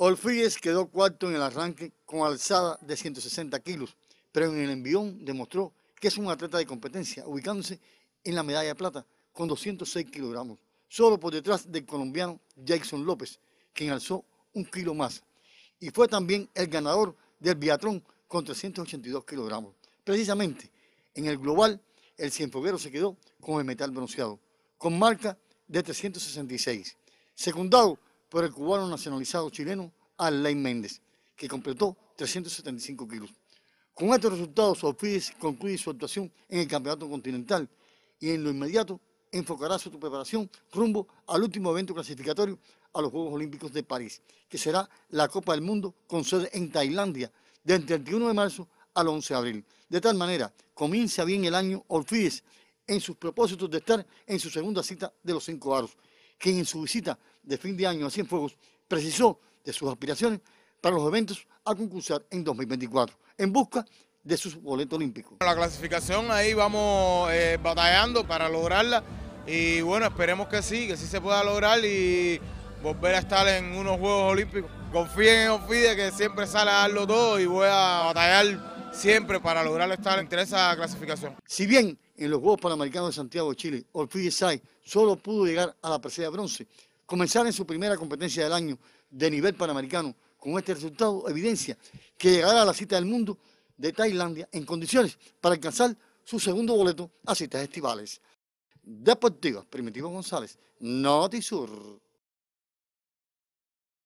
Olfríes quedó cuarto en el arranque con alzada de 160 kilos, pero en el envión demostró que es un atleta de competencia, ubicándose en la medalla de plata con 206 kilogramos, solo por detrás del colombiano Jackson López, quien alzó un kilo más. Y fue también el ganador del biatrón con 382 kilogramos. Precisamente, en el global, el cienfoguero se quedó con el metal bronceado, con marca de 366, secundado por el cubano nacionalizado chileno Alain Méndez, que completó 375 kilos. Con estos resultados, Sofides concluye su actuación en el Campeonato Continental y en lo inmediato enfocará su preparación rumbo al último evento clasificatorio a los Juegos Olímpicos de París, que será la Copa del Mundo con sede en Tailandia del 31 de marzo al 11 de abril. De tal manera, comienza bien el año Orfides en sus propósitos de estar en su segunda cita de los cinco aros que en su visita de fin de año a Cienfuegos precisó de sus aspiraciones para los eventos a concursar en 2024, en busca de su boleto olímpico. La clasificación ahí vamos eh, batallando para lograrla y bueno, esperemos que sí, que sí se pueda lograr y volver a estar en unos Juegos Olímpicos. Confíen en Ofide que siempre sale a darlo todo y voy a batallar siempre para lograr estar entre esa clasificación. Si bien en los Juegos Panamericanos de Santiago de Chile, Ortiz Sai solo pudo llegar a la presea de bronce, comenzar en su primera competencia del año de nivel panamericano con este resultado evidencia que llegará a la cita del mundo de Tailandia en condiciones para alcanzar su segundo boleto a citas estivales. Deportiva, Primitivo González, Notisur.